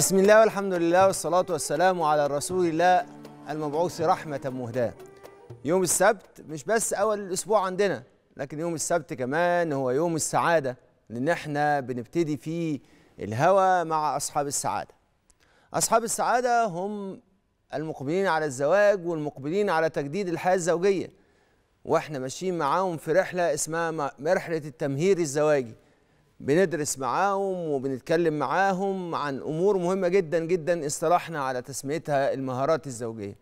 بسم الله والحمد لله والصلاة والسلام على رسول الله المبعوث رحمة مهداة يوم السبت مش بس أول الأسبوع عندنا لكن يوم السبت كمان هو يوم السعادة لأن احنا بنبتدي فيه الهوى مع أصحاب السعادة أصحاب السعادة هم المقبلين على الزواج والمقبلين على تجديد الحياة الزوجية واحنا ماشيين معاهم في رحلة اسمها رحلة التمهير الزواجي بندرس معاهم وبنتكلم معاهم عن امور مهمه جدا جدا استرحنا على تسميتها المهارات الزوجيه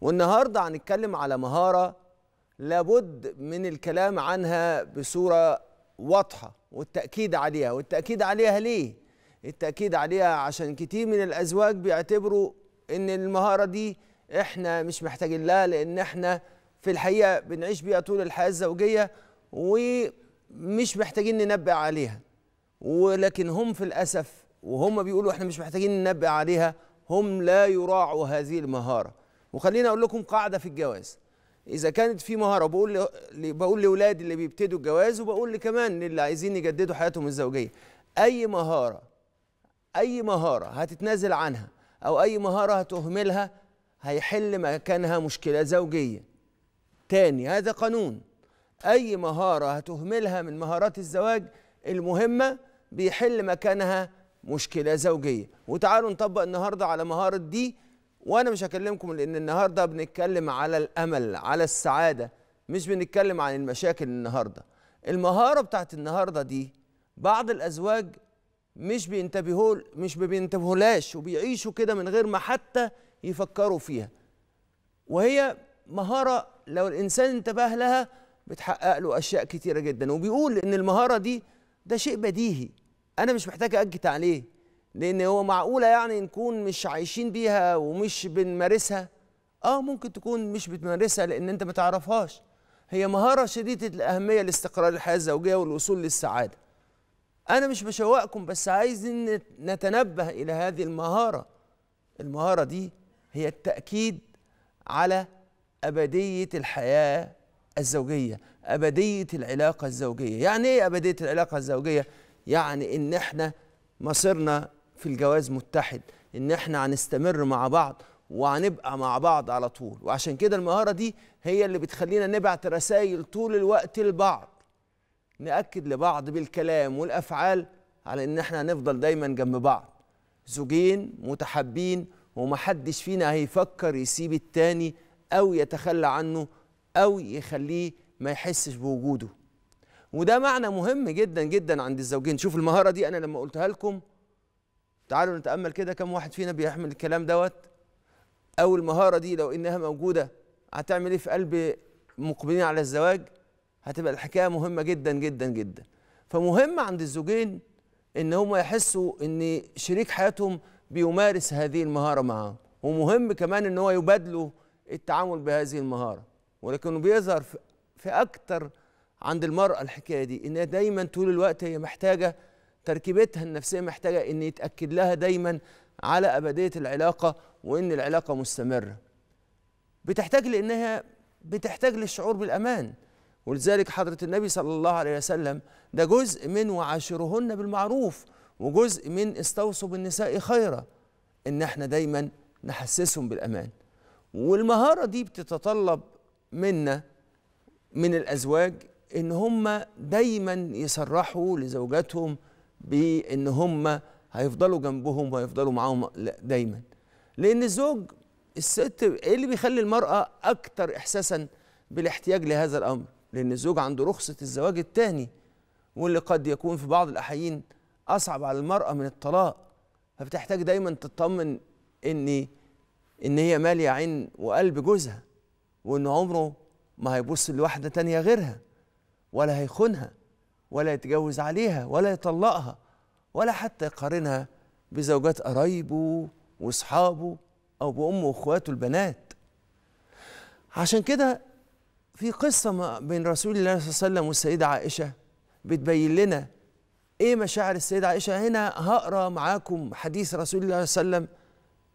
والنهارده هنتكلم على مهاره لابد من الكلام عنها بصوره واضحه والتاكيد عليها والتاكيد عليها ليه التاكيد عليها عشان كتير من الازواج بيعتبروا ان المهاره دي احنا مش محتاجين لها لان احنا في الحقيقه بنعيش بيها طول الحياه الزوجيه ومش محتاجين ننبه عليها ولكن هم في الأسف وهم بيقولوا احنا مش محتاجين ننبه عليها هم لا يراعوا هذه المهارة وخليني أقول لكم قاعدة في الجواز إذا كانت في مهارة بقول بقول لأولادي اللي بيبتدوا الجواز وبقول لي كمان للي عايزين يجددوا حياتهم الزوجية أي مهارة أي مهارة هتتنازل عنها أو أي مهارة هتهملها هيحل مكانها مشكلة زوجية تاني هذا قانون أي مهارة هتهملها من مهارات الزواج المهمة بيحل مكانها مشكله زوجيه وتعالوا نطبق النهارده على مهاره دي وانا مش هكلمكم لان النهارده بنتكلم على الامل على السعاده مش بنتكلم عن المشاكل النهارده المهاره بتاعت النهارده دي بعض الازواج مش بينتبهوا مش بينتبهولاش وبيعيشوا كده من غير ما حتى يفكروا فيها وهي مهاره لو الانسان انتبه لها بتحقق له اشياء كتيره جدا وبيقول ان المهاره دي ده شيء بديهي انا مش محتاج اجت عليه لان هو معقوله يعني نكون مش عايشين بيها ومش بنمارسها اه ممكن تكون مش بتمارسها لان انت ما تعرفهاش هي مهاره شديده الاهميه لاستقرار الحياه الزوجيه والوصول للسعاده انا مش بشوقكم بس عايز إن نتنبه الى هذه المهاره المهاره دي هي التاكيد على ابديه الحياه الزوجيه ابديه العلاقه الزوجيه يعني ايه ابديه العلاقه الزوجيه يعني ان احنا مصيرنا في الجواز متحد ان احنا هنستمر مع بعض وهنبقى مع بعض على طول وعشان كده المهارة دي هي اللي بتخلينا نبعت رسائل طول الوقت لبعض نأكد لبعض بالكلام والأفعال على إن إحنا هنفضل دايما جنب بعض زوجين متحابين ومحدش فينا هيفكر يسيب التاني أو يتخلى عنه أو يخليه ما يحسش بوجوده وده معنى مهم جدا جدا عند الزوجين شوف المهارة دي أنا لما قلتها لكم تعالوا نتأمل كده كم واحد فينا بيحمل الكلام دوت أو المهارة دي لو إنها موجودة هتعمل إيه في قلب مقبلين على الزواج هتبقى الحكاية مهمة جدا جدا جدا فمهم عند الزوجين إن هما يحسوا إن شريك حياتهم بيمارس هذه المهارة معاهم ومهم كمان إن هو يبادله التعامل بهذه المهارة ولكنه بيظهر في أكتر عند المرأة الحكاية دي إنها دايما طول الوقت هي محتاجة تركيبتها النفسية محتاجة إن يتأكد لها دايما على أبدية العلاقة وإن العلاقة مستمرة بتحتاج لأنها بتحتاج للشعور بالأمان ولذلك حضرة النبي صلى الله عليه وسلم ده جزء من وعاشرهن بالمعروف وجزء من استوصوا بالنساء خيرا إن احنا دايما نحسسهم بالأمان والمهارة دي بتتطلب منا من الأزواج ان هم دايما يصرحوا لزوجاتهم بان هم هيفضلوا جنبهم وهيفضلوا معاهم دايما لان الزوج الست ايه اللي بيخلي المراه اكتر احساسا بالاحتياج لهذا الامر لان الزوج عنده رخصه الزواج الثاني واللي قد يكون في بعض الاحيان اصعب على المراه من الطلاق فبتحتاج دايما تطمن ان ان هي ماليه عين وقلب جوزها وان عمره ما هيبص لواحده تانية غيرها ولا هيخونها ولا يتجوز عليها ولا يطلقها ولا حتى يقارنها بزوجات قرايبه واصحابه او بامه واخواته البنات عشان كده في قصه بين رسول الله صلى الله عليه وسلم والسيده عائشه بتبين لنا ايه مشاعر السيده عائشه هنا هقرا معاكم حديث رسول الله صلى الله عليه وسلم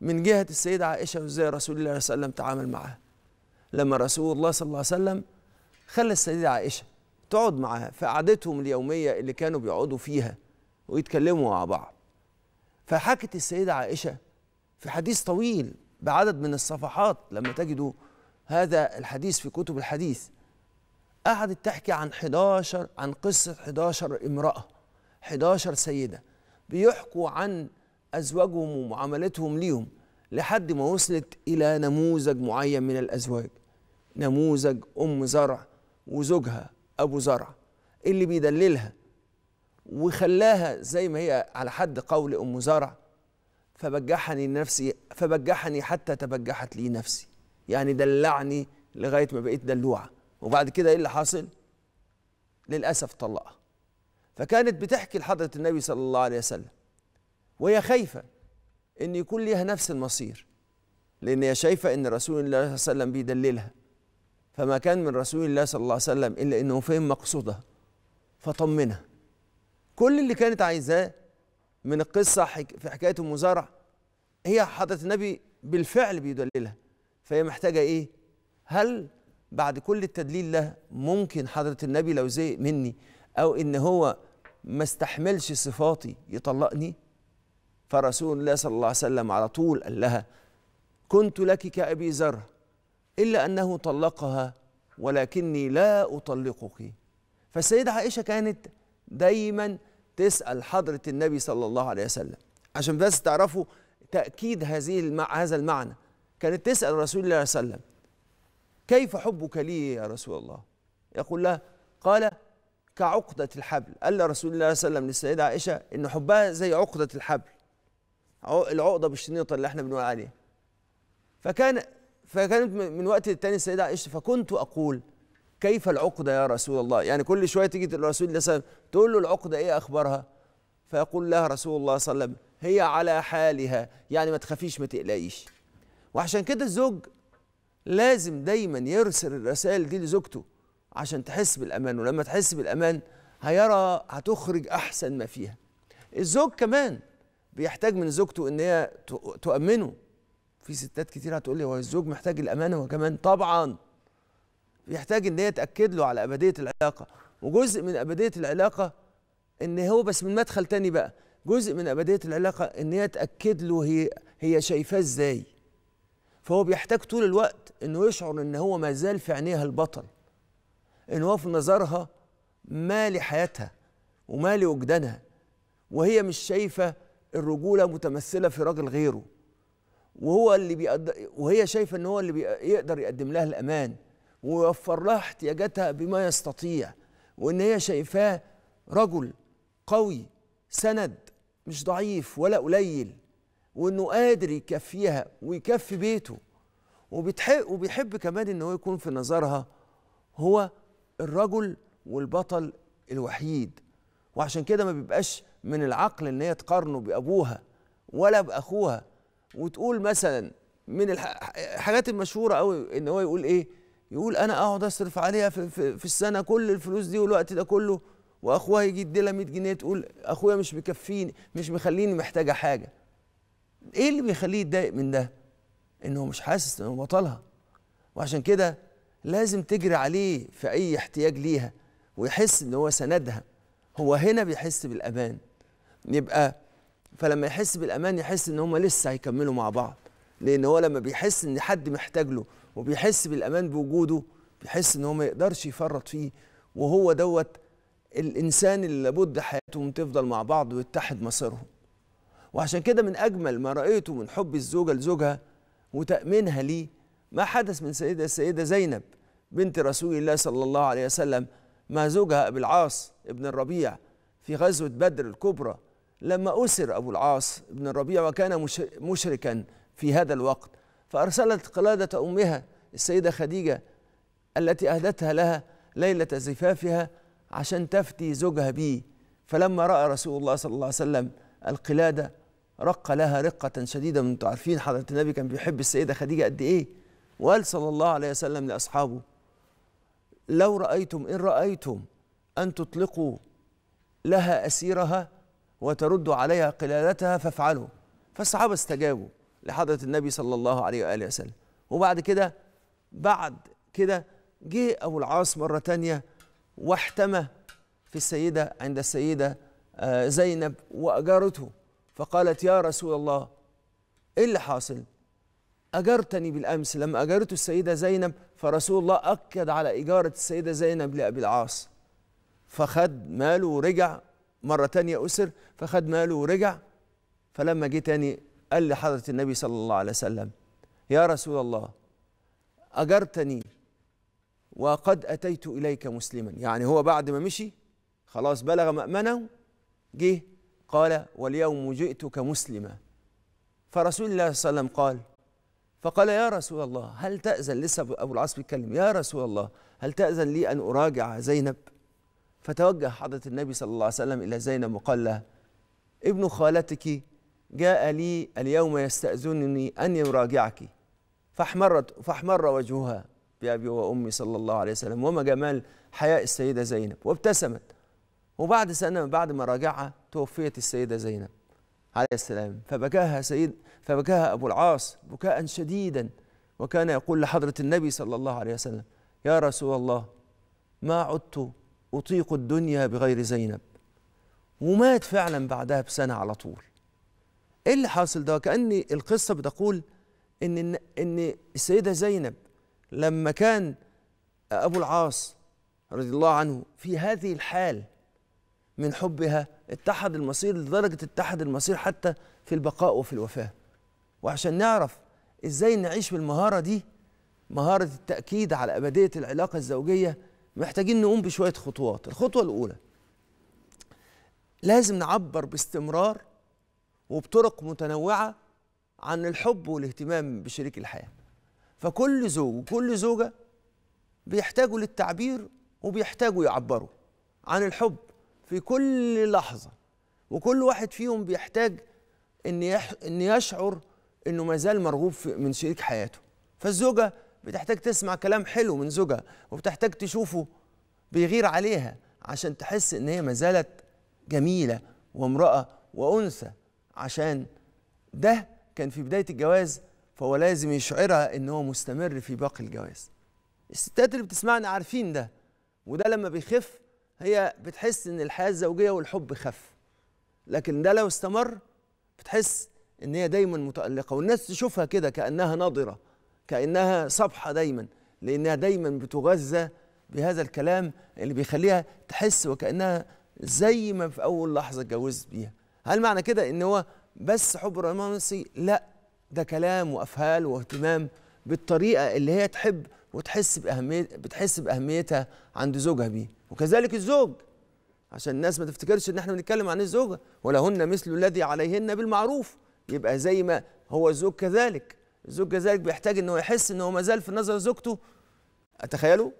من جهه السيده عائشه وازاي رسول الله صلى الله عليه وسلم تعامل معاها لما رسول الله صلى الله عليه وسلم خلى السيده عائشه تقعد معاها في قعدتهم اليوميه اللي كانوا بيقعدوا فيها ويتكلموا مع بعض فحكت السيده عائشه في حديث طويل بعدد من الصفحات لما تجدوا هذا الحديث في كتب الحديث قعدت تحكي عن 11 عن قصه 11 امراه 11 سيده بيحكوا عن ازواجهم ومعاملتهم ليهم لحد ما وصلت الى نموذج معين من الازواج نموذج ام زرع وزوجها ابو زرع اللي بيدللها وخلاها زي ما هي على حد قول ام زرع فبجحني نفسي فبجحني حتى تبجحت لي نفسي يعني دلعني لغايه ما بقيت دلوعه وبعد كده ايه اللي حاصل للاسف طلقها فكانت بتحكي لحضره النبي صلى الله عليه وسلم وهي خايفه ان يكون ليها نفس المصير لان هي شايفه ان رسول الله صلى الله عليه وسلم بيدللها فما كان من رسول الله صلى الله عليه وسلم إلا أنه فهم مقصوده فطمنها كل اللي كانت عايزاه من القصة في حكاية المزارع هي حضرة النبي بالفعل بيدللها فهي محتاجة إيه؟ هل بعد كل التدليل ده ممكن حضرة النبي لو زهق مني أو إن هو ما استحملش صفاتي يطلقني؟ فرسول الله صلى الله عليه وسلم على طول قال لها كنت لك كأبي ذره إلا أنه طلقها ولكني لا أطلقك فالسيدة عائشة كانت دايما تسأل حضرة النبي صلى الله عليه وسلم عشان بس تعرفوا تأكيد هذه المع... هذا المعنى كانت تسأل رسول الله صلى الله عليه وسلم كيف حبك لي يا رسول الله يقول لها قال كعقدة الحبل قال رسول الله صلى الله عليه وسلم للسيدة عائشة إن حبها زي عقدة الحبل العقدة بالشنيطة اللي احنا بنقول عليها فكان فكانت من وقت للتاني السيدة عائشة فكنت أقول كيف العقدة يا رسول الله يعني كل شوية تيجي الرسول الله تقول له العقدة إيه أخبارها فيقول لها رسول الله صلى الله عليه وسلم هي على حالها يعني ما تخافيش ما تقلقيش وعشان كده الزوج لازم دايما يرسل الرسائل دي لزوجته عشان تحس بالامان ولما تحس بالامان هيرى هتخرج احسن ما فيها الزوج كمان بيحتاج من زوجته ان هي تؤمنه في ستات كتير هتقول لي هو الزوج محتاج الامانه هو كمان طبعا يحتاج ان هي تاكد له على ابديه العلاقه وجزء من ابديه العلاقه ان هو بس من مدخل تاني بقى جزء من ابديه العلاقه ان هي تاكد له هي هي شايفاه ازاي فهو بيحتاج طول الوقت انه يشعر ان هو ما زال في عينيها البطل ان هو في نظرها ما لحياتها وما لوجدانها وهي مش شايفه الرجوله متمثله في راجل غيره وهو اللي بيقدر وهي شايفه ان هو اللي بيقدر يقدم لها الامان ويوفر لها احتياجاتها بما يستطيع وان هي شايفاه رجل قوي سند مش ضعيف ولا قليل وانه قادر يكفيها ويكفي بيته وبتحب وبيحب كمان ان هو يكون في نظرها هو الرجل والبطل الوحيد وعشان كده ما بيبقاش من العقل ان هي تقارنه بابوها ولا باخوها وتقول مثلا من الحاجات المشهوره قوي ان هو يقول ايه يقول انا اقعد اصرف عليها في, في, في السنه كل الفلوس دي والوقت ده كله واخوها يجي يديلها 100 جنيه تقول اخويا مش مكفيني مش مخليني محتاجه حاجه ايه اللي بيخليه يتضايق من ده انه مش حاسس انه بطلها وعشان كده لازم تجري عليه في اي احتياج ليها ويحس ان هو سندها هو هنا بيحس بالامان يبقى فلما يحس بالامان يحس ان هم لسه هيكملوا مع بعض لان هو لما بيحس ان حد محتاج له وبيحس بالامان بوجوده بيحس ان هو ما يقدرش يفرط فيه وهو دوت الانسان اللي لابد حياتهم تفضل مع بعض ويتحد مصيرهم وعشان كده من اجمل ما رايته من حب الزوجه لزوجها وتامينها ليه ما حدث من سيده السيده زينب بنت رسول الله صلى الله عليه وسلم مع زوجها ابي العاص ابن الربيع في غزوه بدر الكبرى لما أسر أبو العاص بن الربيع وكان مشركا في هذا الوقت فأرسلت قلادة أمها السيدة خديجة التي أهدتها لها ليلة زفافها عشان تفتي زوجها به فلما رأى رسول الله صلى الله عليه وسلم القلادة رق لها رقة شديدة من عارفين حضرة النبي كان بيحب السيدة خديجة قد إيه وقال صلى الله عليه وسلم لأصحابه لو رأيتم إن رأيتم أن تطلقوا لها أسيرها وترد عليها قلالتها فافعلوا فالصحابة استجابوا لحضرة النبي صلى الله عليه وآله وسلم وبعد كده بعد كده جه أبو العاص مرة تانية واحتمى في السيدة عند السيدة آه، زينب وأجارته فقالت يا رسول الله إيه اللي حاصل؟ أجرتني بالأمس لما أجرته السيدة زينب فرسول الله أكد على إجارة السيدة زينب لأبي العاص فخد ماله ورجع مرة تانية أسر فخد ماله ورجع فلما جه تاني قال لحضرة النبي صلى الله عليه وسلم يا رسول الله أجرتني وقد أتيت إليك مسلما يعني هو بعد ما مشي خلاص بلغ مأمنه جه قال واليوم جئتك مسلما فرسول الله صلى الله عليه وسلم قال فقال يا رسول الله هل تأذن لسه أبو العاص بيتكلم يا رسول الله هل تأذن لي أن أراجع زينب فتوجه حضرة النبي صلى الله عليه وسلم إلى زينب وقال لها ابن خالتك جاء لي اليوم يستأذنني أن يراجعك فاحمرت فاحمر وجهها بأبي وأمي صلى الله عليه وسلم وما جمال حياء السيدة زينب وابتسمت وبعد سنة بعد ما راجعها توفيت السيدة زينب عليه السلام فبكاها سيد فبكاها أبو العاص بكاء شديدا وكان يقول لحضرة النبي صلى الله عليه وسلم يا رسول الله ما عدت أطيق الدنيا بغير زينب ومات فعلا بعدها بسنة على طول ايه اللي حاصل ده كأن القصة بتقول ان ان السيدة زينب لما كان ابو العاص رضي الله عنه في هذه الحال من حبها اتحد المصير لدرجة اتحد المصير حتى في البقاء وفي الوفاة وعشان نعرف ازاي نعيش بالمهارة دي مهارة التأكيد على أبدية العلاقة الزوجية محتاجين نقوم بشوية خطوات الخطوة الأولى لازم نعبر باستمرار وبطرق متنوعة عن الحب والاهتمام بشريك الحياة فكل زوج وكل زوجة بيحتاجوا للتعبير وبيحتاجوا يعبروا عن الحب في كل لحظة وكل واحد فيهم بيحتاج إن, يح... إن يشعر إنه ما زال مرغوب في... من شريك حياته فالزوجة بتحتاج تسمع كلام حلو من زوجها وبتحتاج تشوفه بيغير عليها عشان تحس إن هي ما زالت جميله وامراه وانثى عشان ده كان في بدايه الجواز فهو لازم يشعرها ان هو مستمر في باقي الجواز الستات اللي بتسمعنا عارفين ده وده لما بيخف هي بتحس ان الحياه الزوجيه والحب خف لكن ده لو استمر بتحس ان هي دايما متالقه والناس تشوفها كده كانها نضره كانها صبحه دايما لانها دايما بتغذى بهذا الكلام اللي بيخليها تحس وكانها زي ما في اول لحظه اتجوزت بيها هل معنى كده ان هو بس حب رومانسي لا ده كلام وأفهال واهتمام بالطريقه اللي هي تحب وتحس باهميه بتحس باهميتها عند زوجها بيه وكذلك الزوج عشان الناس ما تفتكرش ان احنا بنتكلم عن الزوجه ولهن مثل الذي عليهن بالمعروف يبقى زي ما هو الزوج كذلك الزوج كذلك بيحتاج ان هو يحس ان هو ما زال في نظر زوجته اتخيلوا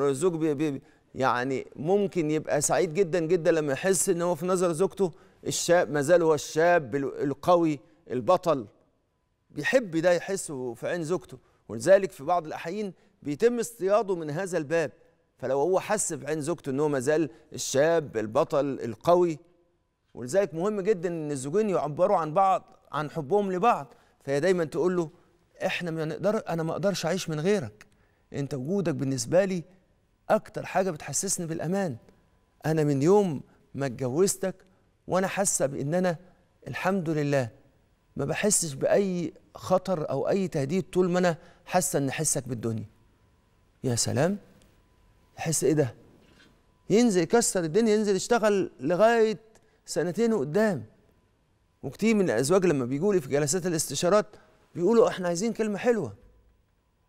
الزوج بي بي يعني ممكن يبقى سعيد جدا جدا لما يحس ان هو في نظر زوجته الشاب ما زال هو الشاب القوي البطل بيحب ده يحسه في عين زوجته ولذلك في بعض الاحيان بيتم اصطياده من هذا الباب فلو هو حس في عين زوجته ان هو ما زال الشاب البطل القوي ولذلك مهم جدا ان الزوجين يعبروا عن بعض عن حبهم لبعض فهي دايما تقول له احنا ما نقدر انا ما اقدرش اعيش من غيرك انت وجودك بالنسبه لي اكتر حاجه بتحسسني بالامان انا من يوم ما اتجوزتك وانا حاسه بان انا الحمد لله ما بحسش باي خطر او اي تهديد طول ما انا حاسه ان حسك بالدنيا يا سلام احس ايه ده ينزل يكسر الدنيا ينزل يشتغل لغايه سنتين قدام وكتير من الازواج لما بيجوا لي في جلسات الاستشارات بيقولوا احنا عايزين كلمه حلوه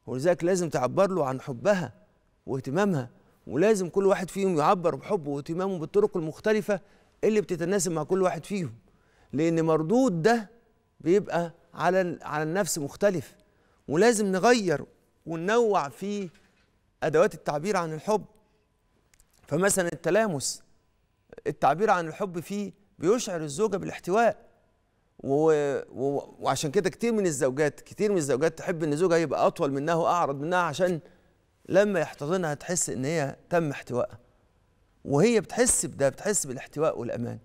ولذلك لازم تعبر له عن حبها واهتمامها ولازم كل واحد فيهم يعبر بحبه واهتمامه بالطرق المختلفة اللي بتتناسب مع كل واحد فيهم لأن مردود ده بيبقى على على النفس مختلف ولازم نغير وننوع في أدوات التعبير عن الحب فمثلا التلامس التعبير عن الحب فيه بيشعر الزوجة بالاحتواء و... و... وعشان كده كتير من الزوجات كتير من الزوجات تحب ان زوجها يبقى اطول منها واعرض منها عشان لما يحتضنها تحس ان هي تم احتوائها وهي بتحس بده بتحس بالاحتواء والامان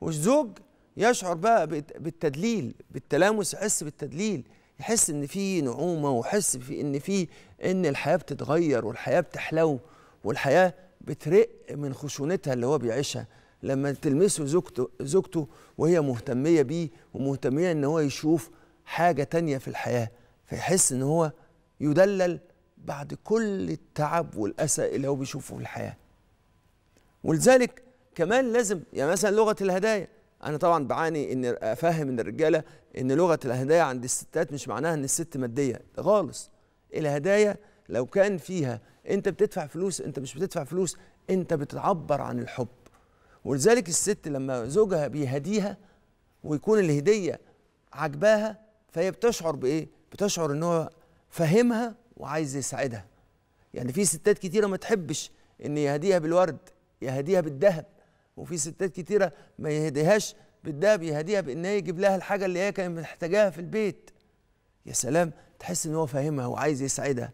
والزوج يشعر بقى بالتدليل بالتلامس يحس بالتدليل يحس ان في نعومه ويحس في ان في ان الحياه بتتغير والحياه بتحلو والحياه بترق من خشونتها اللي هو بيعيشها لما تلمسه زوجته زوجته وهي مهتميه بيه ومهتميه ان هو يشوف حاجه تانية في الحياه فيحس ان هو يدلل بعد كل التعب والأسى اللي هو بيشوفه في الحياة ولذلك كمان لازم يعني مثلا لغة الهدايا أنا طبعا بعاني إن أفهم إن الرجالة إن لغة الهدايا عند الستات مش معناها إن الست مادية خالص الهدايا لو كان فيها أنت بتدفع فلوس أنت مش بتدفع فلوس أنت بتعبر عن الحب ولذلك الست لما زوجها بيهديها ويكون الهدية عجباها فهي بتشعر بإيه؟ بتشعر إن هو فاهمها وعايز يسعدها يعني في ستات كتيره ما تحبش ان يهديها بالورد يهديها بالذهب وفي ستات كتيره ما يهديهاش بالذهب يهديها بان هي يجيب لها الحاجه اللي هي كانت محتاجاها في البيت يا سلام تحس ان هو فاهمها وعايز يسعدها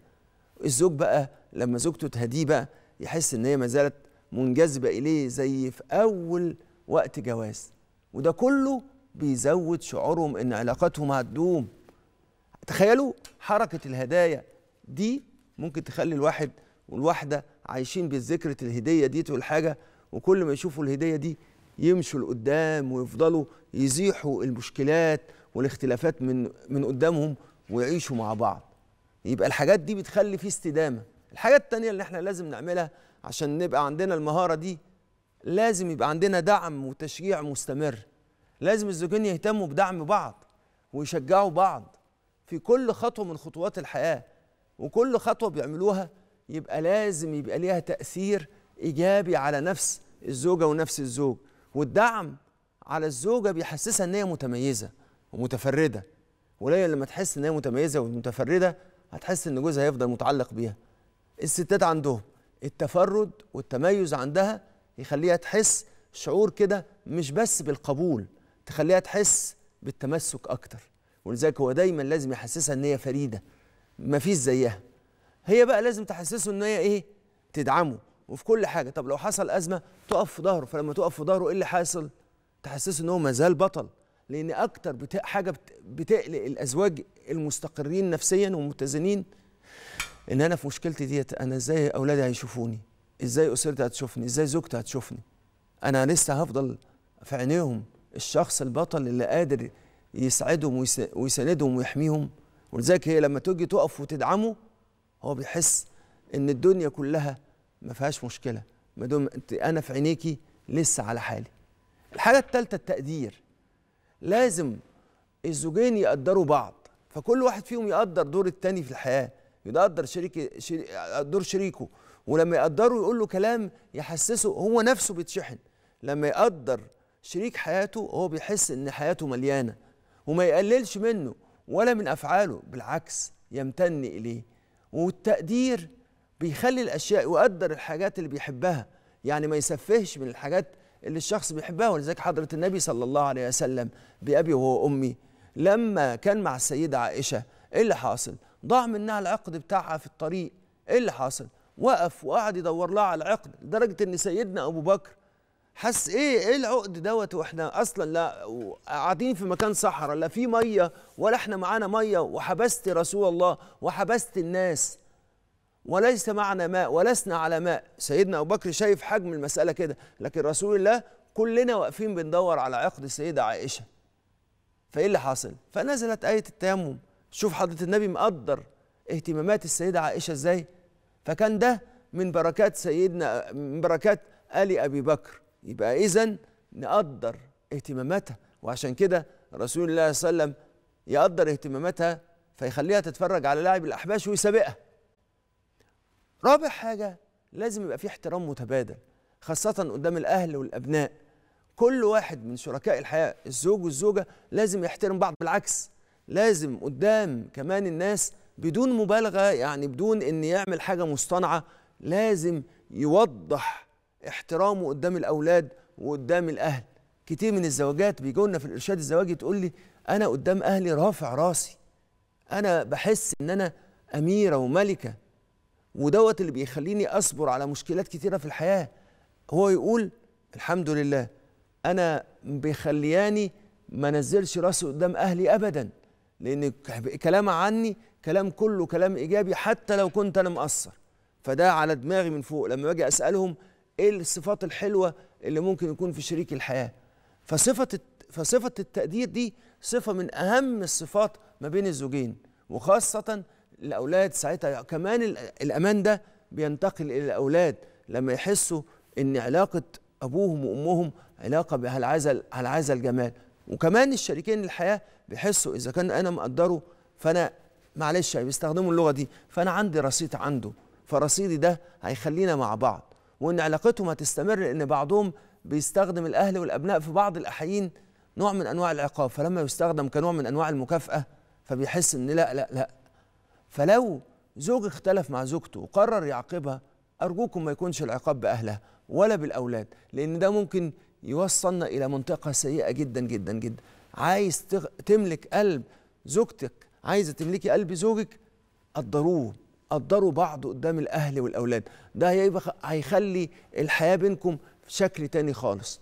الزوج بقى لما زوجته تهديه بقى يحس ان هي ما زالت منجذبه اليه زي في اول وقت جواز وده كله بيزود شعورهم ان علاقتهم هتدوم تخيلوا حركه الهدايا دي ممكن تخلي الواحد والواحده عايشين بالذكرة الهديه ديت والحاجه وكل ما يشوفوا الهديه دي يمشوا لقدام ويفضلوا يزيحوا المشكلات والاختلافات من من قدامهم ويعيشوا مع بعض يبقى الحاجات دي بتخلي في استدامه الحاجات التانية اللي احنا لازم نعملها عشان نبقى عندنا المهارة دي لازم يبقى عندنا دعم وتشجيع مستمر لازم الزوجين يهتموا بدعم بعض ويشجعوا بعض في كل خطوة من خطوات الحياة وكل خطوه بيعملوها يبقى لازم يبقى ليها تاثير ايجابي على نفس الزوجه ونفس الزوج والدعم على الزوجه بيحسسها ان هي متميزه ومتفرده ولا لما تحس ان هي متميزه ومتفرده هتحس ان جوزها هيفضل متعلق بيها الستات عندهم التفرد والتميز عندها يخليها تحس شعور كده مش بس بالقبول تخليها تحس بالتمسك اكتر ولذلك هو دايما لازم يحسسها ان هي فريده ما فيش زيها هي بقى لازم تحسسه ان هي ايه تدعمه وفي كل حاجه طب لو حصل ازمه تقف في ظهره فلما تقف في ظهره ايه اللي حاصل تحسسه ان هو مازال بطل لان اكتر حاجه بت... بتقلق الازواج المستقرين نفسيا ومتزنين ان انا في مشكلتي ديت انا ازاي اولادي هيشوفوني ازاي اسرتي هتشوفني ازاي زوجتي هتشوفني انا لسه هفضل في عينيهم الشخص البطل اللي قادر يسعدهم ويساندهم ويحميهم ولذلك هي لما تيجي تقف وتدعمه هو بيحس ان الدنيا كلها ما فيهاش مشكله ما دام انا في عينيكي لسه على حالي الحاجه الثالثه التقدير لازم الزوجين يقدروا بعض فكل واحد فيهم يقدر دور الثاني في الحياه يقدر شريك شريك دور شريكه ولما يقدره يقول له كلام يحسسه هو نفسه بيتشحن لما يقدر شريك حياته هو بيحس ان حياته مليانه وما يقللش منه ولا من أفعاله بالعكس يمتن إليه والتقدير بيخلي الأشياء يقدر الحاجات اللي بيحبها يعني ما يسفهش من الحاجات اللي الشخص بيحبها ولذلك حضرة النبي صلى الله عليه وسلم بأبي وهو أمي لما كان مع السيدة عائشة إيه اللي حاصل؟ ضاع منها العقد بتاعها في الطريق إيه اللي حاصل؟ وقف وقعد يدور لها على العقد لدرجة إن سيدنا أبو بكر حس ايه ايه العقد دوت واحنا اصلا لا قاعدين في مكان صحراء لا في ميه ولا احنا معانا ميه وحبست رسول الله وحبست الناس وليس معنا ماء ولسنا على ماء سيدنا ابو بكر شايف حجم المساله كده لكن رسول الله كلنا واقفين بندور على عقد السيده عائشه فايه اللي حصل فنزلت ايه التيمم شوف حضره النبي مقدر اهتمامات السيده عائشه ازاي فكان ده من بركات سيدنا من بركات ال ابي بكر يبقى إذا نقدر اهتماماتها وعشان كده رسول الله صلى الله عليه وسلم يقدر اهتماماتها فيخليها تتفرج على لاعب الأحباش ويسابقها رابع حاجة لازم يبقى في احترام متبادل خاصة قدام الأهل والأبناء كل واحد من شركاء الحياة الزوج والزوجة لازم يحترم بعض بالعكس لازم قدام كمان الناس بدون مبالغة يعني بدون إن يعمل حاجة مصطنعة لازم يوضح احترامه قدام الاولاد وقدام الاهل كتير من الزواجات بيجوا لنا في الارشاد الزواجي تقول لي انا قدام اهلي رافع راسي انا بحس ان انا اميره وملكه ودوت اللي بيخليني اصبر على مشكلات كتيره في الحياه هو يقول الحمد لله انا بيخلياني ما نزلش راسي قدام اهلي ابدا لان كلام عني كلام كله كلام ايجابي حتى لو كنت انا مقصر فده على دماغي من فوق لما باجي اسالهم ايه الصفات الحلوه اللي ممكن يكون في شريك الحياه فصفه فصفه التقدير دي صفه من اهم الصفات ما بين الزوجين وخاصه الاولاد ساعتها كمان الامان ده بينتقل الى الاولاد لما يحسوا ان علاقه ابوهم وامهم علاقه على عايزه على عايزه الجمال وكمان الشريكين الحياه بيحسوا اذا كان انا مقدره فانا معلش بيستخدموا اللغه دي فانا عندي رصيد عنده فرصيدي ده هيخلينا مع بعض وان علاقتهم هتستمر لان بعضهم بيستخدم الاهل والابناء في بعض الاحيان نوع من انواع العقاب فلما يستخدم كنوع من انواع المكافاه فبيحس ان لا لا لا فلو زوج اختلف مع زوجته وقرر يعاقبها ارجوكم ما يكونش العقاب باهلها ولا بالاولاد لان ده ممكن يوصلنا الى منطقه سيئه جدا جدا جدا عايز تملك قلب زوجتك عايزه تملكي قلب زوجك قدروه قدروا بعض قدام الاهل والاولاد ده هيخلي الحياه بينكم في شكل تاني خالص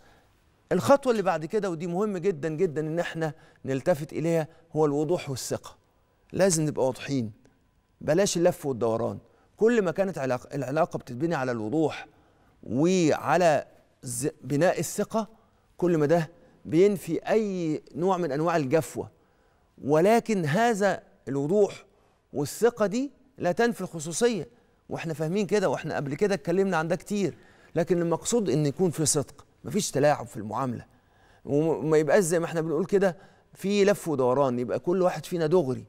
الخطوه اللي بعد كده ودي مهم جدا جدا ان احنا نلتفت اليها هو الوضوح والثقه لازم نبقى واضحين بلاش اللف والدوران كل ما كانت العلاقه بتتبني على الوضوح وعلى بناء الثقه كل ما ده بينفي اي نوع من انواع الجفوه ولكن هذا الوضوح والثقه دي لا تنفي الخصوصيه واحنا فاهمين كده واحنا قبل كده اتكلمنا عن ده كتير لكن المقصود ان يكون في صدق مفيش تلاعب في المعامله وما يبقاش زي ما احنا بنقول كده في لف ودوران يبقى كل واحد فينا دغري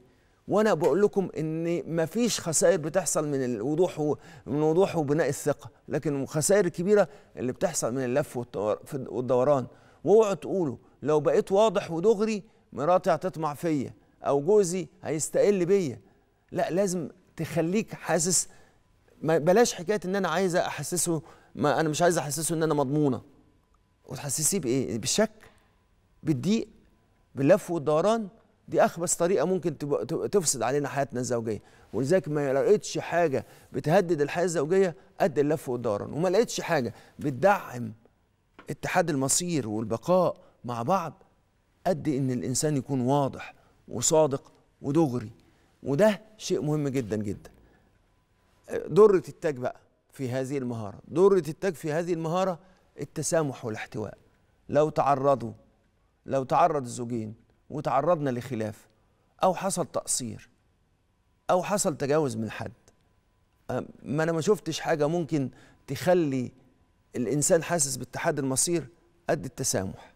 وانا بقول لكم ان مفيش خسائر بتحصل من الوضوح و... من وضوح وبناء الثقه لكن الخسائر الكبيره اللي بتحصل من اللف والدوران واوعوا تقولوا لو بقيت واضح ودغري مراتي هتطمع فيا او جوزي هيستقل بيا لا لازم تخليك حاسس ما بلاش حكايه ان انا عايزه احسسه ما انا مش عايز احسسه ان انا مضمونه وتحسسيه بايه بالشك بالضيق باللف والدوران دي اخبث طريقه ممكن تفسد علينا حياتنا الزوجيه ولذلك ما لقيتش حاجه بتهدد الحياه الزوجيه قد اللف والدوران وما لقيتش حاجه بتدعم اتحاد المصير والبقاء مع بعض قد ان الانسان يكون واضح وصادق ودغري وده شيء مهم جدا جدا درة التاج بقى في هذه المهارة درة التاج في هذه المهارة التسامح والاحتواء لو تعرضوا لو تعرض الزوجين وتعرضنا لخلاف أو حصل تقصير أو حصل تجاوز من حد ما أنا ما شفتش حاجة ممكن تخلي الإنسان حاسس باتحاد المصير قد التسامح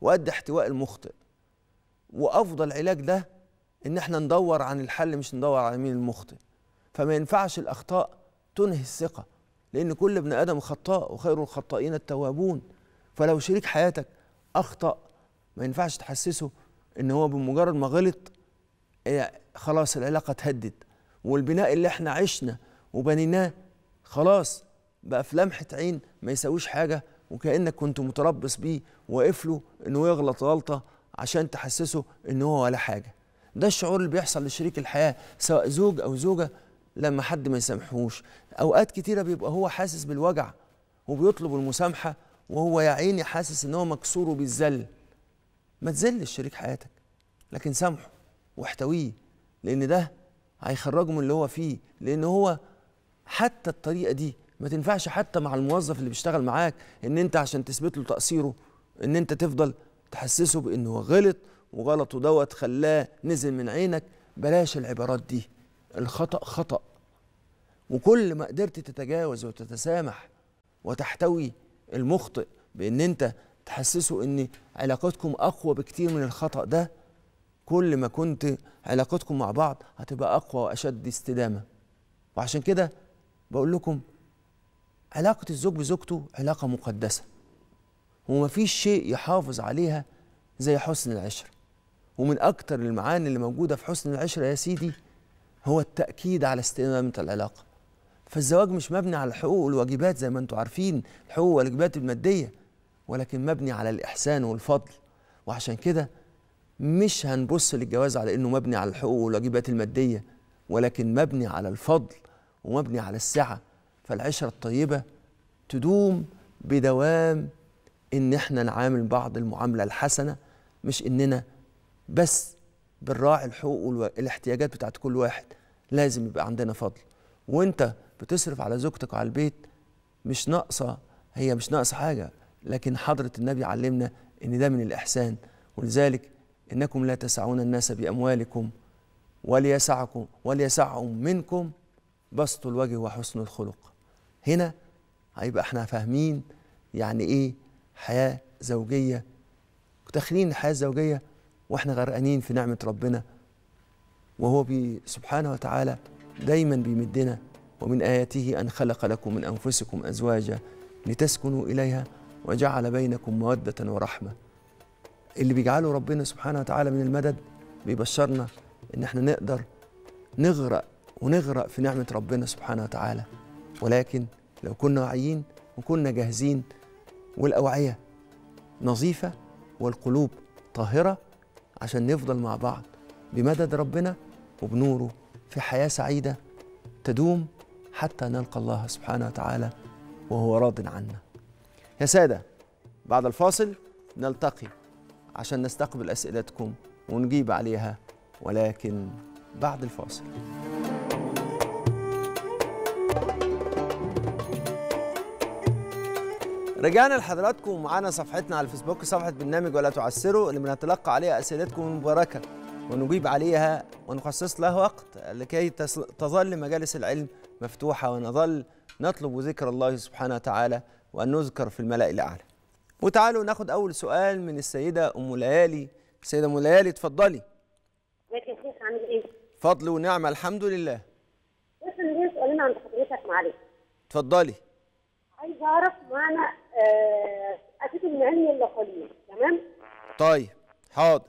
وقد احتواء المخطئ وأفضل علاج ده ان احنا ندور عن الحل مش ندور على مين المخطئ فما ينفعش الاخطاء تنهي الثقه لان كل ابن ادم خطاء وخير الخطائين التوابون فلو شريك حياتك اخطا ما ينفعش تحسسه ان هو بمجرد ما غلط إيه، خلاص العلاقه اتهدد والبناء اللي احنا عشنا وبنيناه خلاص بقى في لمحه عين ما يساويش حاجه وكانك كنت متربص بيه واقف له انه يغلط غلطه عشان تحسسه ان هو ولا حاجه ده الشعور اللي بيحصل لشريك الحياه سواء زوج او زوجه لما حد ما يسامحوش اوقات كتيره بيبقى هو حاسس بالوجع وبيطلب المسامحه وهو يا عيني حاسس ان هو مكسور وبيتذل ما تذلش شريك حياتك لكن سامحه واحتويه لان ده هيخرجه من اللي هو فيه لان هو حتى الطريقه دي ما تنفعش حتى مع الموظف اللي بيشتغل معاك ان انت عشان تثبت له تقصيره ان انت تفضل تحسسه بانه غلط وغلطه دوت خلاه نزل من عينك بلاش العبارات دي الخطأ خطأ وكل ما قدرت تتجاوز وتتسامح وتحتوي المخطئ بان انت تحسسه ان علاقتكم اقوى بكتير من الخطأ ده كل ما كنت علاقتكم مع بعض هتبقى اقوى واشد استدامه وعشان كده بقول لكم علاقه الزوج بزوجته علاقه مقدسه ومفيش شيء يحافظ عليها زي حسن العشره ومن أكثر المعاني اللي موجودة في حسن العشرة يا سيدي هو التأكيد على استدامة العلاقة فالزواج مش مبني على الحقوق والواجبات زي ما انتم عارفين الحقوق والواجبات المادية ولكن مبني على الإحسان والفضل وعشان كده مش هنبص للجواز على انه مبني على الحقوق والواجبات الماديه ولكن مبني على الفضل ومبني على السعه فالعشره الطيبه تدوم بدوام ان احنا نعامل بعض المعامله الحسنه مش اننا بس بنراعي الحقوق والاحتياجات بتاعت كل واحد لازم يبقى عندنا فضل وانت بتصرف على زوجتك وعلى البيت مش ناقصه هي مش ناقصه حاجه لكن حضره النبي علمنا ان ده من الاحسان ولذلك انكم لا تسعون الناس باموالكم وليسعكم وليسعهم منكم بسط الوجه وحسن الخلق هنا هيبقى احنا فاهمين يعني ايه حياه زوجيه وداخلين الحياه الزوجيه واحنا غرقانين في نعمه ربنا وهو بي سبحانه وتعالى دايما بيمدنا ومن آياته أن خلق لكم من أنفسكم أزواجا لتسكنوا إليها وجعل بينكم مودة ورحمة اللي بيجعله ربنا سبحانه وتعالى من المدد بيبشرنا إن احنا نقدر نغرق ونغرق في نعمة ربنا سبحانه وتعالى ولكن لو كنا واعيين وكنا جاهزين والأوعية نظيفة والقلوب طاهرة عشان نفضل مع بعض بمدد ربنا وبنوره في حياة سعيدة تدوم حتى نلقى الله سبحانه وتعالى وهو راض عنا يا سادة بعد الفاصل نلتقي عشان نستقبل أسئلتكم ونجيب عليها ولكن بعد الفاصل رجعنا لحضراتكم ومعانا صفحتنا على الفيسبوك صفحه برنامج ولا تعسروا اللي بنتلقى عليها اسئلتكم المباركه ونجيب عليها ونخصص لها وقت لكي تظل مجالس العلم مفتوحه ونظل نطلب ذكر الله سبحانه وتعالى وان نذكر في الملأ الاعلى. وتعالوا ناخد اول سؤال من السيده ام ليالي، السيده ام ليالي اتفضلي. ازيك يا شيخ عامل ايه؟ فضل ونعمه الحمد لله. بس انا سؤالين عند حضرتك معلش. اتفضلي. عايز اعرف معنى آه، اساس المهني قليل تمام طيب حاضر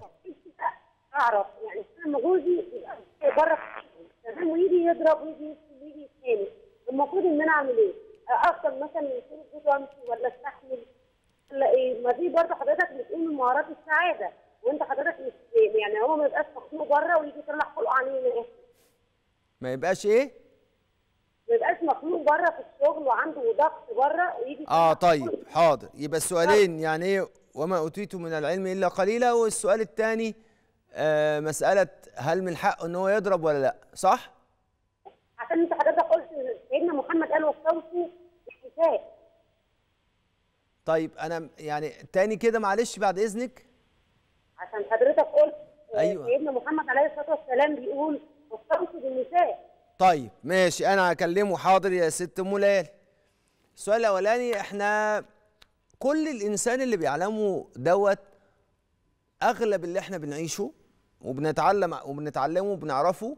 اعرف يعني انا جوزي بره تمام ويجي يضرب ويجي ويجي يتخانق المفروض ان انا اعمل ايه؟ افضل مثلا من صوره البيت ولا استحمل ولا ايه؟ ما دي برضه حضرتك بتقول من مهارات السعاده وانت حضرتك مش يعني هو ما يبقاش مخنوق بره ويجي يطلع خلقه عليه ما يبقاش ايه؟ ما يبقاش مخلوق بره في الشغل وعنده ضغط بره ويجي اه طيب حاضر يبقى السؤالين يعني ايه وما اوتيتم من العلم الا قليلا والسؤال الثاني آه مساله هل من حقه ان هو يضرب ولا لا صح؟ عشان انت حضرتك قلت سيدنا محمد قال وصوتوا احتساب طيب انا يعني تاني كده معلش بعد اذنك عشان حضرتك قلت آه، أيوة. سيدنا محمد عليه الصلاه والسلام بيقول وصوتوا بالنساء طيب ماشي انا هكلمه حاضر يا ست ام ليلى السؤال الاولاني احنا كل الانسان اللي بيعلمه دوت اغلب اللي احنا بنعيشه وبنتعلم وبنتعلمه وبنعرفه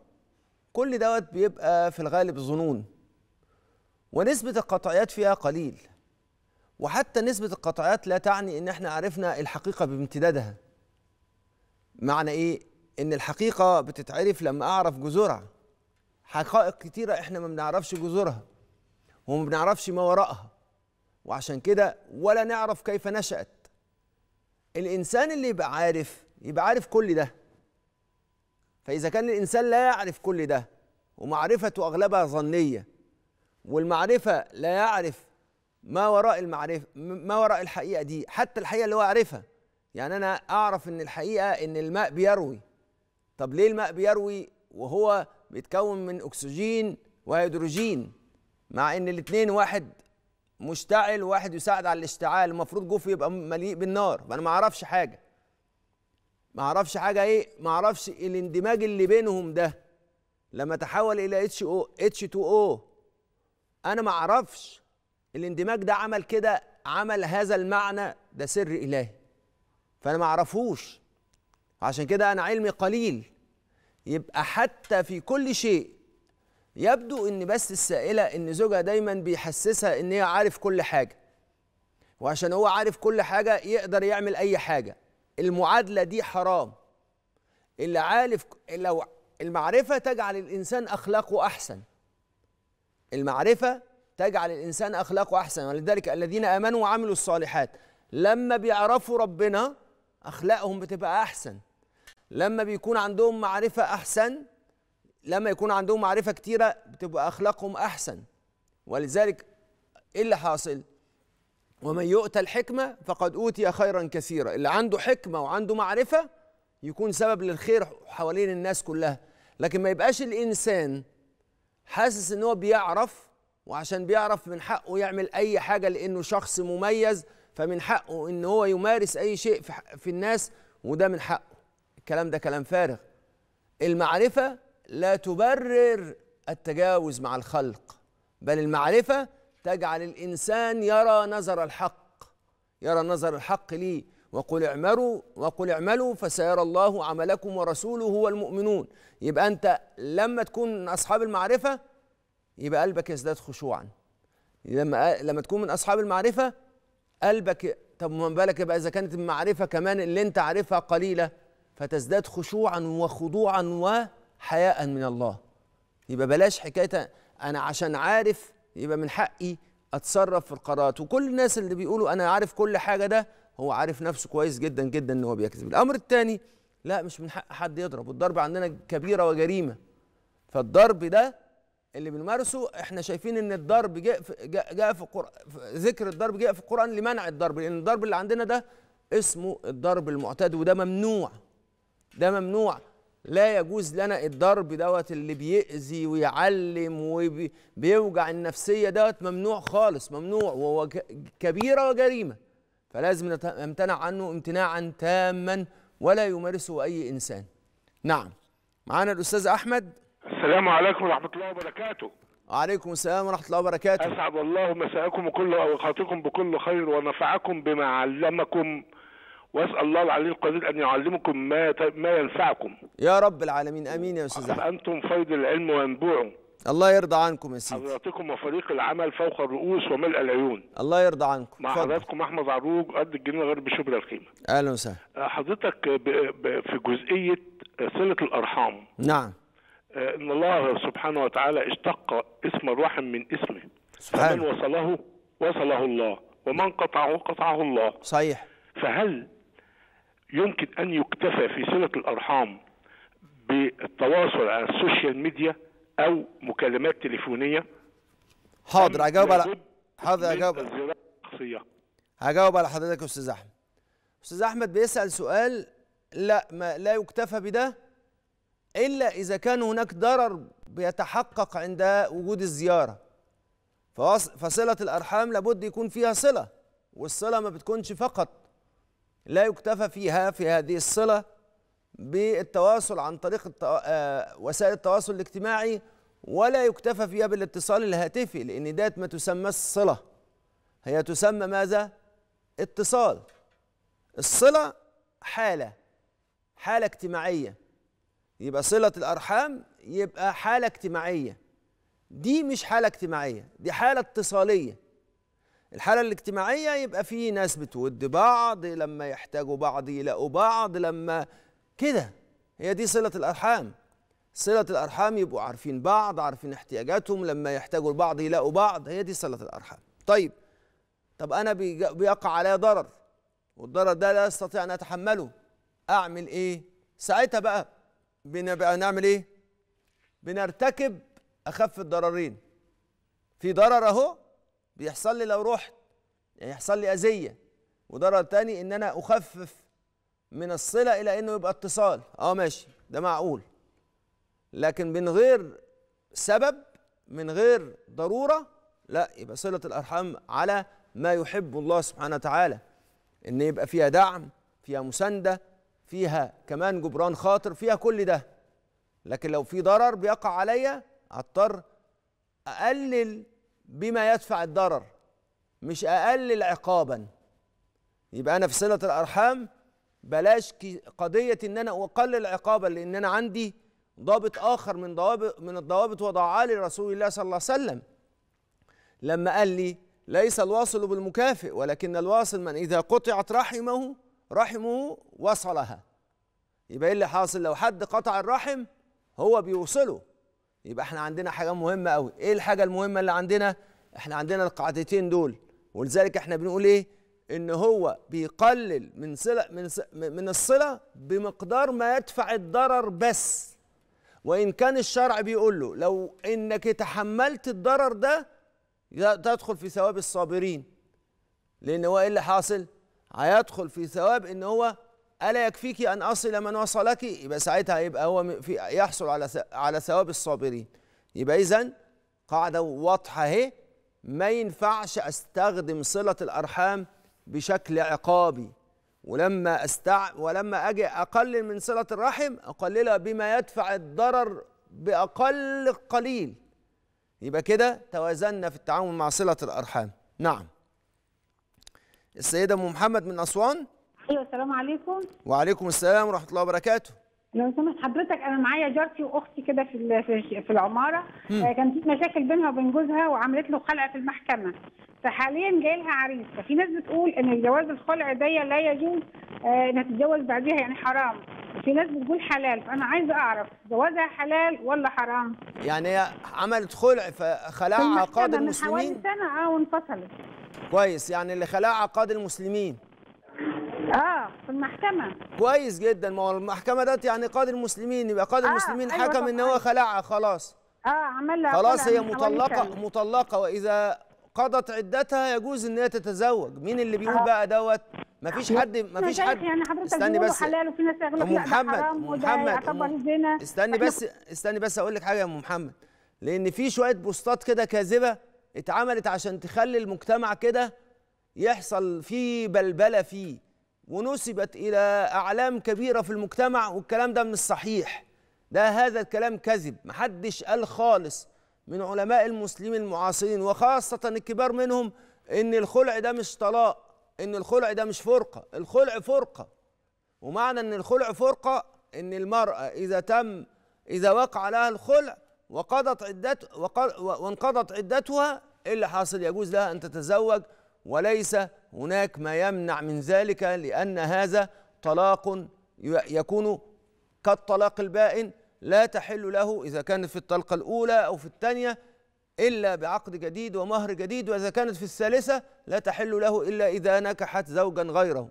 كل دوت بيبقى في الغالب ظنون ونسبة القطعيات فيها قليل وحتى نسبة القطعيات لا تعني ان احنا عرفنا الحقيقة بامتدادها معنى ايه ان الحقيقة بتتعرف لما اعرف جذورها حقائق كتيرة احنا ما بنعرفش جذورها وما بنعرفش ما وراءها وعشان كده ولا نعرف كيف نشأت الإنسان اللي يبقى عارف يبقى عارف كل ده فإذا كان الإنسان لا يعرف كل ده ومعرفته أغلبها ظنية والمعرفة لا يعرف ما وراء المعرفة ما وراء الحقيقة دي حتى الحقيقة اللي هو عارفها يعني أنا أعرف إن الحقيقة إن الماء بيروي طب ليه الماء بيروي وهو بيتكون من اكسجين وهيدروجين مع ان الاثنين واحد مشتعل وواحد يساعد على الاشتعال المفروض جوف يبقى مليء بالنار فانا ما اعرفش حاجه ما اعرفش حاجه ايه ما اعرفش الاندماج اللي بينهم ده لما تحول الى اتش او اتش 2 او انا ما اعرفش الاندماج ده عمل كده عمل هذا المعنى ده سر الهي فانا ما اعرفوش عشان كده انا علمي قليل يبقى حتى في كل شيء يبدو ان بس السائله ان زوجها دايما بيحسسها ان هي عارف كل حاجه وعشان هو عارف كل حاجه يقدر يعمل اي حاجه المعادله دي حرام اللي عارف لو المعرفه تجعل الانسان اخلاقه احسن المعرفه تجعل الانسان اخلاقه احسن ولذلك الذين امنوا وعملوا الصالحات لما بيعرفوا ربنا اخلاقهم بتبقى احسن لما بيكون عندهم معرفة أحسن لما يكون عندهم معرفة كتيرة بتبقى أخلاقهم أحسن ولذلك إيه اللي حاصل؟ ومن يؤتى الحكمة فقد أوتي خيرا كثيرا اللي عنده حكمة وعنده معرفة يكون سبب للخير حوالين الناس كلها لكن ما يبقاش الإنسان حاسس إن هو بيعرف وعشان بيعرف من حقه يعمل أي حاجة لأنه شخص مميز فمن حقه إن هو يمارس أي شيء في الناس وده من حقه الكلام ده كلام فارغ المعرفة لا تبرر التجاوز مع الخلق بل المعرفة تجعل الإنسان يرى نظر الحق يرى نظر الحق ليه وقل اعملوا وقل اعملوا فسيرى الله عملكم ورسوله والمؤمنون يبقى أنت لما تكون من أصحاب المعرفة يبقى قلبك يزداد خشوعا لما لما تكون من أصحاب المعرفة قلبك طب ما بالك يبقى إذا كانت المعرفة كمان اللي أنت عارفها قليلة فتزداد خشوعا وخضوعا وحياء من الله يبقى بلاش حكايه انا عشان عارف يبقى من حقي اتصرف في القرارات وكل الناس اللي بيقولوا انا عارف كل حاجه ده هو عارف نفسه كويس جدا جدا ان هو بيكذب الامر الثاني لا مش من حق حد يضرب والضرب عندنا كبيره وجريمه فالضرب ده اللي بنمارسه احنا شايفين ان الضرب جاء في جاء, جاء في قر... ذكر الضرب جاء في القران لمنع الضرب لان الضرب اللي عندنا ده اسمه الضرب المعتاد وده ممنوع ده ممنوع لا يجوز لنا الضرب دوت اللي بيأذي ويعلم وبيوجع النفسية دوت ممنوع خالص ممنوع وهو كبيرة وجريمة فلازم نمتنع عنه امتناعا تاما ولا يمارسه أي إنسان نعم معانا الأستاذ أحمد السلام عليكم ورحمة الله وبركاته وعليكم السلام ورحمة الله وبركاته أسعد الله مساءكم وكل أوقاتكم بكل خير ونفعكم بما علمكم واسال الله العلي القدير ان يعلمكم ما ما ينفعكم يا رب العالمين امين يا استاذ احمد انتم فيض العلم وينبوعه الله يرضى عنكم يا سيدي حضراتكم وفريق العمل فوق الرؤوس وملء العيون الله يرضى عنكم مع حضراتكم احمد عروج قد الجنيه غير بشبر الخيمه اهلا وسهلا آه، حضرتك ب... ب... في جزئيه صله الارحام نعم آه، ان الله سبحانه وتعالى اشتق اسم الرحم من اسمه سبحانه. فمن وصله وصله الله ومن قطعه قطعه الله صحيح فهل يمكن أن يكتفى في صلة الأرحام بالتواصل على السوشيال ميديا أو مكالمات تليفونية حاضر أجاوب على حاضر أجاوب هجاوب على حضرتك يا أستاذ أحمد أستاذ أحمد بيسأل سؤال لا ما لا يكتفى بده إلا إذا كان هناك ضرر بيتحقق عند وجود الزيارة فصلة الأرحام لابد يكون فيها صلة والصلة ما بتكونش فقط لا يكتفى فيها في هذه الصلة بالتواصل عن طريق التو... آه، وسائل التواصل الاجتماعي ولا يكتفى فيها بالاتصال الهاتفي لأن ديت ما تسمى صلة هي تسمى ماذا؟ اتصال الصلة حالة حالة اجتماعية يبقى صلة الأرحام يبقى حالة اجتماعية دي مش حالة اجتماعية دي حالة اتصالية الحالة الاجتماعية يبقى في ناس بتود بعض لما يحتاجوا بعض يلاقوا بعض لما كده هي دي صلة الأرحام صلة الأرحام يبقوا عارفين بعض عارفين احتياجاتهم لما يحتاجوا لبعض يلاقوا بعض هي دي صلة الأرحام طيب طب أنا بيقع عليا ضرر والضرر ده لا أستطيع أن أتحمله أعمل إيه؟ ساعتها بقى بنبقى نعمل إيه؟ بنرتكب أخف الضررين في ضرر أهو بيحصل لي لو رحت يعني يحصل لي اذيه وضرر تاني ان انا اخفف من الصله الى انه يبقى اتصال اه ماشي ده معقول لكن من غير سبب من غير ضروره لا يبقى صله الارحام على ما يحب الله سبحانه وتعالى ان يبقى فيها دعم فيها مسانده فيها كمان جبران خاطر فيها كل ده لكن لو في ضرر بيقع عليا هضطر اقلل بما يدفع الضرر مش اقلل عقابا يبقى انا في صله الارحام بلاش قضيه ان انا اقلل عقابا لان انا عندي ضابط اخر من ضوابط من الضوابط وضعها لي رسول الله صلى الله عليه وسلم لما قال لي ليس الواصل بالمكافئ ولكن الواصل من اذا قطعت رحمه رحمه وصلها يبقى ايه اللي حاصل لو حد قطع الرحم هو بيوصله يبقى احنا عندنا حاجه مهمه قوي ايه الحاجه المهمه اللي عندنا احنا عندنا القاعدتين دول ولذلك احنا بنقول ايه ان هو بيقلل من صله من من الصله بمقدار ما يدفع الضرر بس وان كان الشرع بيقول له لو انك تحملت الضرر ده تدخل في ثواب الصابرين لان هو ايه اللي حاصل هيدخل في ثواب ان هو الا يكفيك ان اصل من وصلك يبقى ساعتها يبقى هو في يحصل على على ثواب الصابرين يبقى اذا قاعده واضحه اهي ما ينفعش استخدم صله الارحام بشكل عقابي ولما استع ولما اجي اقلل من صله الرحم اقللها بما يدفع الضرر باقل قليل يبقى كده توازنا في التعامل مع صله الارحام نعم السيده ام محمد من اسوان ايوه السلام عليكم وعليكم السلام ورحمه الله وبركاته لو سمحت حضرتك انا معايا جارتي واختي كده في في العماره آه، كان في مشاكل بينها وبين جوزها وعملت له خلع في المحكمه فحاليا جاي لها عريس ففي ناس بتقول ان جواز الخلع ده لا يجوز آه انها تتجوز بعديها يعني حرام في ناس بتقول حلال فانا عايزه اعرف جوازها حلال ولا حرام يعني هي عملت خلع فخلع عقاد المسلمين من حوالي سنه اه وانفصلت كويس يعني اللي خلع عقاد المسلمين اه في المحكمه كويس جدا ما هو المحكمه ده يعني قاضي المسلمين يبقى قاضي آه المسلمين أيوة حكم ان هو خلعها خلاص اه عملها خلاص هي مطلقه مطلقه واذا قضت عدتها يجوز ان هي تتزوج مين اللي بيقول آه. بقى دوت مفيش حد مفيش حد يعني استني بس حلال وفي ناس يغلط حرام محمد محمد استني بس استني بس اقول لك حاجه يا ام محمد لان في شويه بوستات كده كاذبه اتعملت عشان تخلي المجتمع كده يحصل فيه بلبله فيه ونسبت إلى أعلام كبيرة في المجتمع والكلام ده من الصحيح ده هذا الكلام كذب محدش قال خالص من علماء المسلمين المعاصرين وخاصة الكبار منهم إن الخلع ده مش طلاق إن الخلع ده مش فرقة الخلع فرقة ومعنى إن الخلع فرقة إن المرأة إذا تم إذا وقع لها الخلع وقضت عدت وانقضت عدتها إيه اللي حاصل يجوز لها أن تتزوج وليس هناك ما يمنع من ذلك لأن هذا طلاق يكون كالطلاق البائن لا تحل له إذا كانت في الطلقة الأولى أو في الثانية إلا بعقد جديد ومهر جديد وإذا كانت في الثالثة لا تحل له إلا إذا نكحت زوجا غيره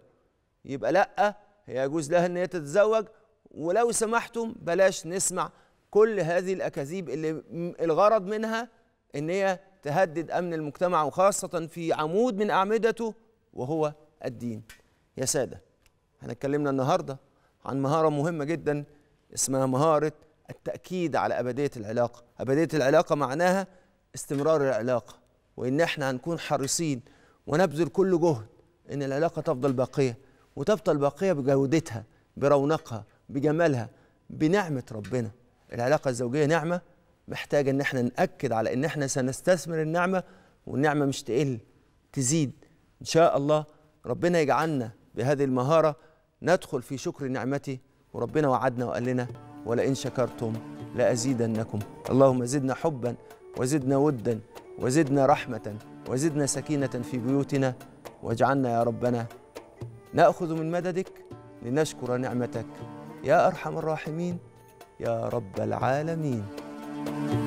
يبقى لأ هي يجوز لها أن هي تتزوج ولو سمحتم بلاش نسمع كل هذه الأكاذيب اللي الغرض منها أن هي تهدد أمن المجتمع وخاصة في عمود من أعمدته وهو الدين يا سادة احنا اتكلمنا النهاردة عن مهارة مهمة جدا اسمها مهارة التأكيد على أبدية العلاقة أبدية العلاقة معناها استمرار العلاقة وإن احنا هنكون حريصين ونبذل كل جهد إن العلاقة تفضل باقية وتفضل باقية بجودتها برونقها بجمالها بنعمة ربنا العلاقة الزوجية نعمة محتاجة إن احنا نأكد على إن احنا سنستثمر النعمة والنعمة مش تقل تزيد إن شاء الله ربنا يجعلنا بهذه المهارة ندخل في شكر نعمته وربنا وعدنا وقال لنا ولئن شكرتم لأزيدنكم اللهم زدنا حبا وزدنا ودا وزدنا رحمة وزدنا سكينة في بيوتنا واجعلنا يا ربنا نأخذ من مددك لنشكر نعمتك يا أرحم الراحمين يا رب العالمين